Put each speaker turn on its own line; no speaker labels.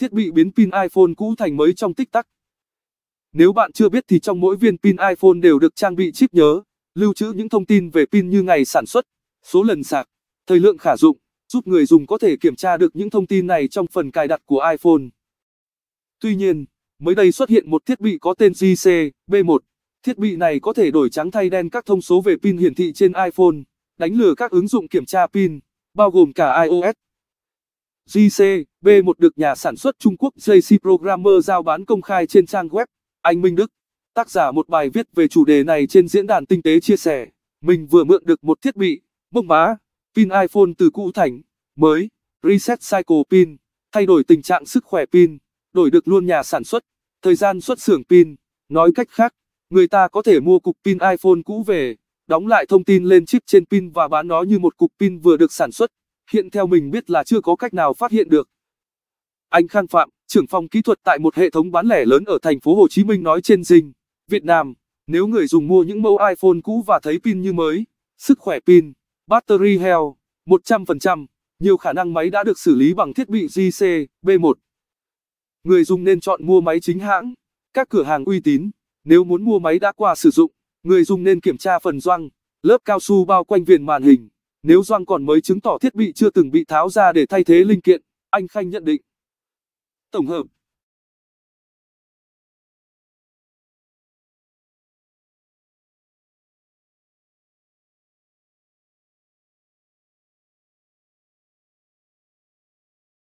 thiết bị biến pin iPhone cũ thành mới trong tích tắc. Nếu bạn chưa biết thì trong mỗi viên pin iPhone đều được trang bị chip nhớ, lưu trữ những thông tin về pin như ngày sản xuất, số lần sạc, thời lượng khả dụng, giúp người dùng có thể kiểm tra được những thông tin này trong phần cài đặt của iPhone. Tuy nhiên, mới đây xuất hiện một thiết bị có tên JC B1. Thiết bị này có thể đổi trắng thay đen các thông số về pin hiển thị trên iPhone, đánh lừa các ứng dụng kiểm tra pin, bao gồm cả iOS JC B1 được nhà sản xuất Trung Quốc JC Programmer giao bán công khai trên trang web. Anh Minh Đức, tác giả một bài viết về chủ đề này trên diễn đàn tinh tế chia sẻ, mình vừa mượn được một thiết bị, mông má, pin iPhone từ cũ thành, mới, reset cycle pin, thay đổi tình trạng sức khỏe pin, đổi được luôn nhà sản xuất, thời gian xuất xưởng pin. Nói cách khác, người ta có thể mua cục pin iPhone cũ về, đóng lại thông tin lên chip trên pin và bán nó như một cục pin vừa được sản xuất hiện theo mình biết là chưa có cách nào phát hiện được. Anh Khang Phạm, trưởng phòng kỹ thuật tại một hệ thống bán lẻ lớn ở thành phố Hồ Chí Minh nói trên Dinh, Việt Nam, nếu người dùng mua những mẫu iPhone cũ và thấy pin như mới, sức khỏe pin, battery health, 100%, nhiều khả năng máy đã được xử lý bằng thiết bị JC, B1. Người dùng nên chọn mua máy chính hãng, các cửa hàng uy tín, nếu muốn mua máy đã qua sử dụng, người dùng nên kiểm tra phần doang, lớp cao su bao quanh viền màn hình. Nếu Doang còn mới chứng tỏ thiết bị chưa từng bị tháo ra để thay thế linh kiện, anh Khanh nhận định. Tổng hợp